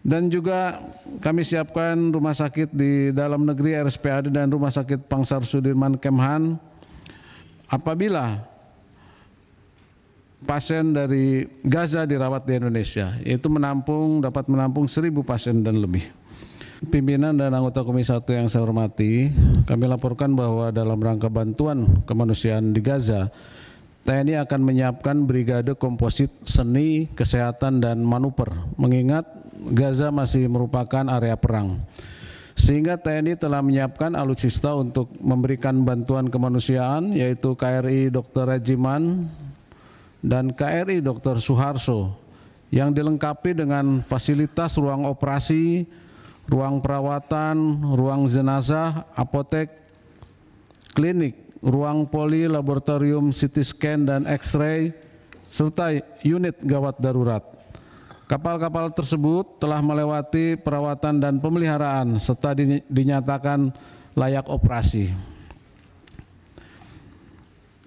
Dan juga kami siapkan rumah sakit di dalam negeri RSPAD dan rumah sakit Pangsar Sudirman Kemhan. Apabila pasien dari Gaza dirawat di Indonesia, itu menampung dapat menampung seribu pasien dan lebih. Pimpinan dan anggota Komisi Satu yang saya hormati, kami laporkan bahwa dalam rangka bantuan kemanusiaan di Gaza, TNI akan menyiapkan brigade komposit seni, kesehatan, dan manuver, mengingat Gaza masih merupakan area perang. Sehingga TNI telah menyiapkan alutsista untuk memberikan bantuan kemanusiaan yaitu KRI Dr. Rajiman dan KRI Dr. Suharso yang dilengkapi dengan fasilitas ruang operasi, ruang perawatan, ruang jenazah, apotek, klinik, ruang poli, laboratorium CT scan dan X-ray, serta unit gawat darurat. Kapal-kapal tersebut telah melewati perawatan dan pemeliharaan serta dinyatakan layak operasi.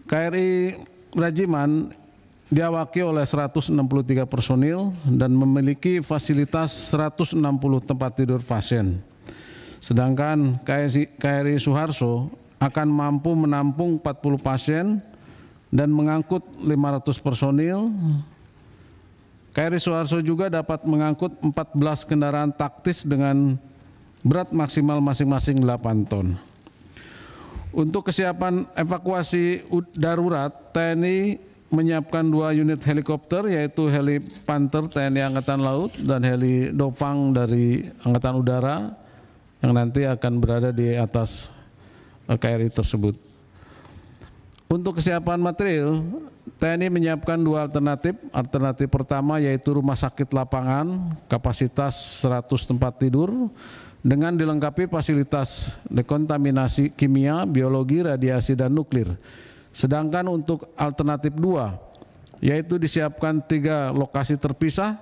KRI Rajiman diawaki oleh 163 personil dan memiliki fasilitas 160 tempat tidur pasien. Sedangkan KRI Suharso akan mampu menampung 40 pasien dan mengangkut 500 personil KRI Soeharto juga dapat mengangkut 14 kendaraan taktis dengan berat maksimal masing-masing 8 ton. Untuk kesiapan evakuasi darurat, TNI menyiapkan dua unit helikopter yaitu heli Panther TNI Angkatan Laut dan heli Dopang dari Angkatan Udara yang nanti akan berada di atas eh, KRI tersebut. Untuk kesiapan material, TNI menyiapkan dua alternatif. Alternatif pertama yaitu rumah sakit lapangan kapasitas 100 tempat tidur dengan dilengkapi fasilitas dekontaminasi kimia, biologi, radiasi dan nuklir. Sedangkan untuk alternatif dua yaitu disiapkan tiga lokasi terpisah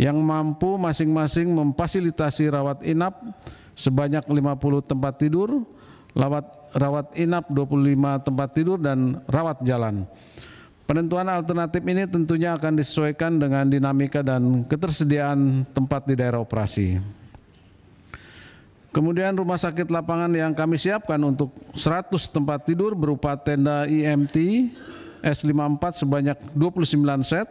yang mampu masing-masing memfasilitasi rawat inap sebanyak 50 tempat tidur, rawat rawat inap 25 tempat tidur dan rawat jalan. Penentuan alternatif ini tentunya akan disesuaikan dengan dinamika dan ketersediaan tempat di daerah operasi. Kemudian rumah sakit lapangan yang kami siapkan untuk 100 tempat tidur berupa tenda IMT S54 sebanyak 29 set,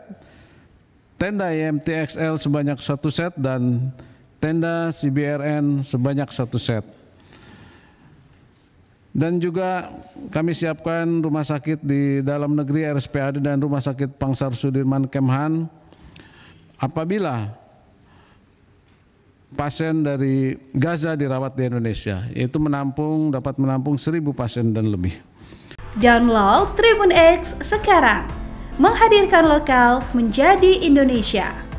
tenda IMT XL sebanyak 1 set dan tenda CBRN sebanyak 1 set. Dan juga kami siapkan rumah sakit di dalam negeri RSPAD dan rumah sakit Pangsar Sudirman Kemhan. Apabila pasien dari Gaza dirawat di Indonesia, itu menampung dapat menampung 1000 pasien dan lebih. Download Tribun X sekarang. Menghadirkan lokal menjadi Indonesia.